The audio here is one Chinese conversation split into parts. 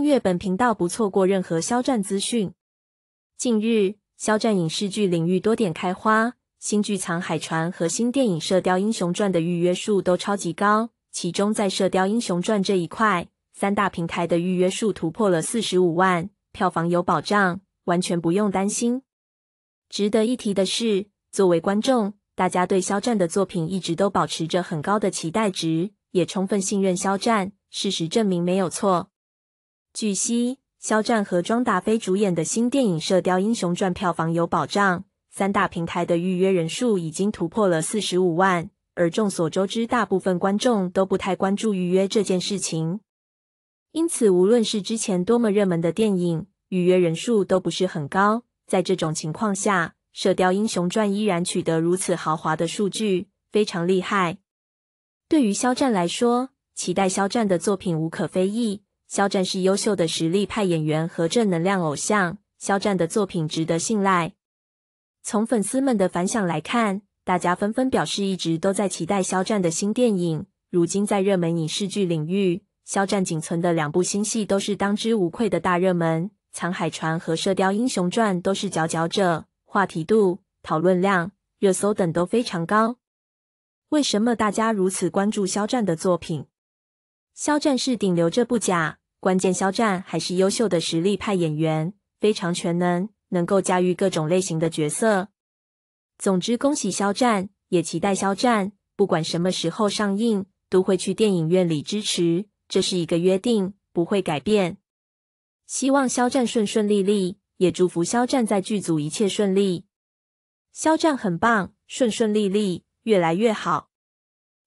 订阅本频道，不错过任何肖战资讯。近日，肖战影视剧领域多点开花，新剧《藏海传》和新电影《射雕英雄传》的预约数都超级高。其中，在《射雕英雄传》这一块，三大平台的预约数突破了四十五万，票房有保障，完全不用担心。值得一提的是，作为观众，大家对肖战的作品一直都保持着很高的期待值，也充分信任肖战。事实证明，没有错。据悉，肖战和庄达菲主演的新电影《射雕英雄传》票房有保障，三大平台的预约人数已经突破了四十五万。而众所周知，大部分观众都不太关注预约这件事情，因此，无论是之前多么热门的电影，预约人数都不是很高。在这种情况下，《射雕英雄传》依然取得如此豪华的数据，非常厉害。对于肖战来说，期待肖战的作品无可非议。肖战是优秀的实力派演员和正能量偶像，肖战的作品值得信赖。从粉丝们的反响来看，大家纷纷表示一直都在期待肖战的新电影。如今在热门影视剧领域，肖战仅存的两部新戏都是当之无愧的大热门，《藏海传》和《射雕英雄传》都是佼佼者，话题度、讨论量、热搜等都非常高。为什么大家如此关注肖战的作品？肖战是顶流，这不假。关键，肖战还是优秀的实力派演员，非常全能，能够驾驭各种类型的角色。总之，恭喜肖战，也期待肖战。不管什么时候上映，都会去电影院里支持，这是一个约定，不会改变。希望肖战顺顺利利，也祝福肖战在剧组一切顺利。肖战很棒，顺顺利利，越来越好。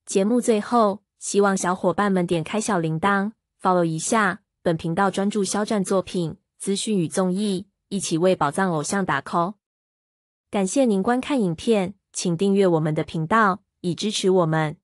节目最后，希望小伙伴们点开小铃铛，follow 一下。本频道专注肖战作品资讯与综艺，一起为宝藏偶像打 call。感谢您观看影片，请订阅我们的频道以支持我们。